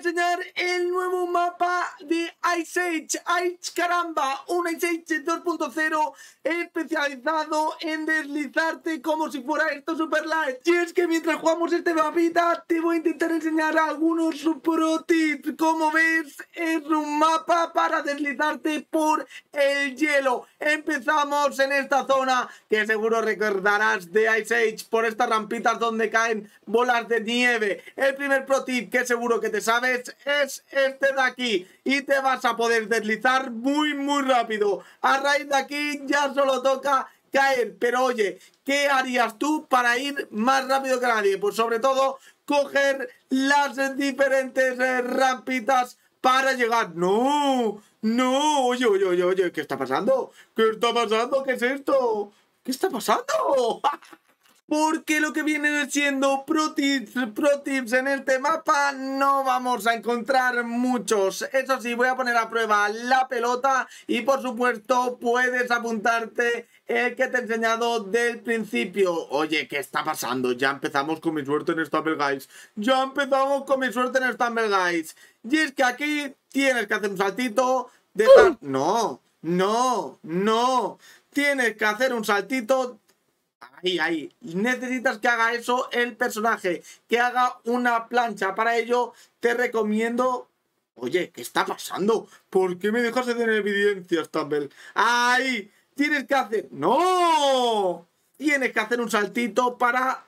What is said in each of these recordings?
enseñar el nuevo mapa de Ice Age. Ice caramba, un Ice Age 2.0 especializado en deslizarte como si fuera esto super light. Y es que mientras jugamos este mapita te voy a intentar enseñar algunos pro tips. Como ves es un mapa para deslizarte por el hielo. Empezamos en esta zona que seguro recordarás de Ice Age por estas rampitas donde caen bolas de nieve. El primer pro tip que seguro que te sabes es, este de aquí. Y te vas a poder deslizar muy, muy rápido. A raíz de aquí ya solo toca caer. Pero oye, ¿qué harías tú para ir más rápido que nadie? Pues sobre todo coger las diferentes eh, rampitas para llegar. No, no, oye, oye, oye, oye, ¿qué está pasando? ¿Qué está pasando? ¿Qué es esto? ¿Qué está pasando? porque lo que viene siendo pro tips, pro tips en este mapa no vamos a encontrar muchos. Eso sí, voy a poner a prueba la pelota y por supuesto puedes apuntarte el que te he enseñado del principio. Oye, ¿qué está pasando? Ya empezamos con mi suerte en Stumble Guys. Ya empezamos con mi suerte en Stumble Guys. Y es que aquí tienes que hacer un saltito de... ¡Uh! No, no, no. Tienes que hacer un saltito Ahí, ahí. Necesitas que haga eso el personaje, que haga una plancha. Para ello te recomiendo... Oye, ¿qué está pasando? ¿Por qué me dejaste de tener evidencias, también ¡Ahí! Tienes que hacer... ¡No! Tienes que hacer un saltito para...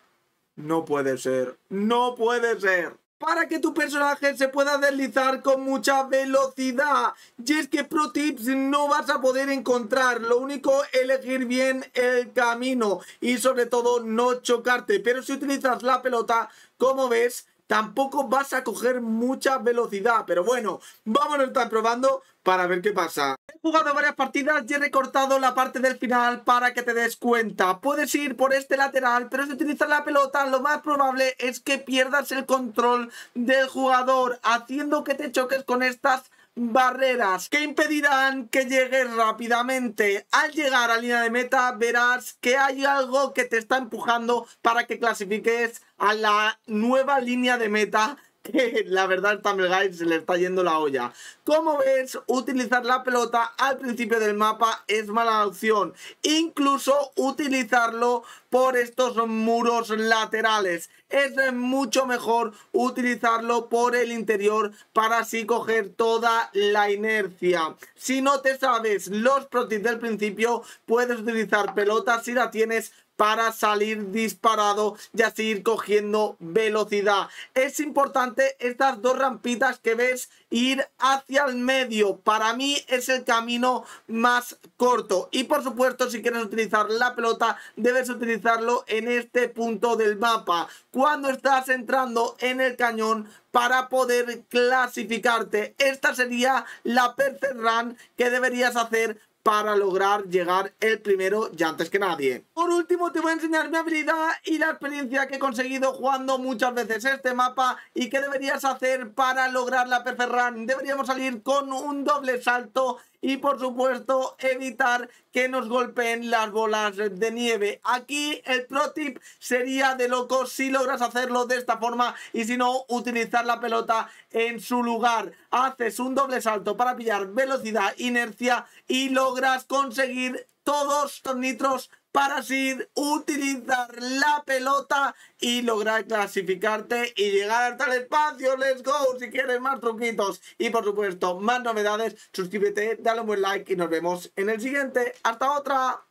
No puede ser. No puede ser para que tu personaje se pueda deslizar con mucha velocidad. Y es que pro tips no vas a poder encontrar, lo único elegir bien el camino y sobre todo no chocarte. Pero si utilizas la pelota, como ves, tampoco vas a coger mucha velocidad. Pero bueno, vamos a estar probando para ver qué pasa. He jugado varias partidas y he recortado la parte del final para que te des cuenta. Puedes ir por este lateral, pero si utilizas la pelota, lo más probable es que pierdas el control del jugador, haciendo que te choques con estas barreras que impedirán que llegues rápidamente. Al llegar a línea de meta verás que hay algo que te está empujando para que clasifiques a la nueva línea de meta que la verdad también se le está yendo la olla. Como ves, utilizar la pelota al principio del mapa es mala opción. Incluso utilizarlo por estos muros laterales. Es mucho mejor utilizarlo por el interior para así coger toda la inercia. Si no te sabes los protis del principio, puedes utilizar pelota si la tienes para salir disparado y así ir cogiendo velocidad. Es importante estas dos rampitas que ves ir hacia el medio. Para mí es el camino más corto. Y por supuesto, si quieres utilizar la pelota, debes utilizarlo en este punto del mapa. Cuando estás entrando en el cañón para poder clasificarte. Esta sería la perfect run que deberías hacer para lograr llegar el primero ya antes que nadie. Por último te voy a enseñar mi habilidad y la experiencia que he conseguido jugando muchas veces este mapa y qué deberías hacer para lograr la Perfect Deberíamos salir con un doble salto y por supuesto evitar que nos golpeen las bolas de nieve. Aquí el pro tip sería de loco si logras hacerlo de esta forma y si no utilizar la pelota en su lugar. Haces un doble salto para pillar velocidad, inercia y logras conseguir todos los nitros para así utilizar la pelota y lograr clasificarte y llegar hasta el espacio. ¡Let's go! Si quieres más truquitos y por supuesto más novedades, suscríbete, dale un buen like y nos vemos en el siguiente. ¡Hasta otra!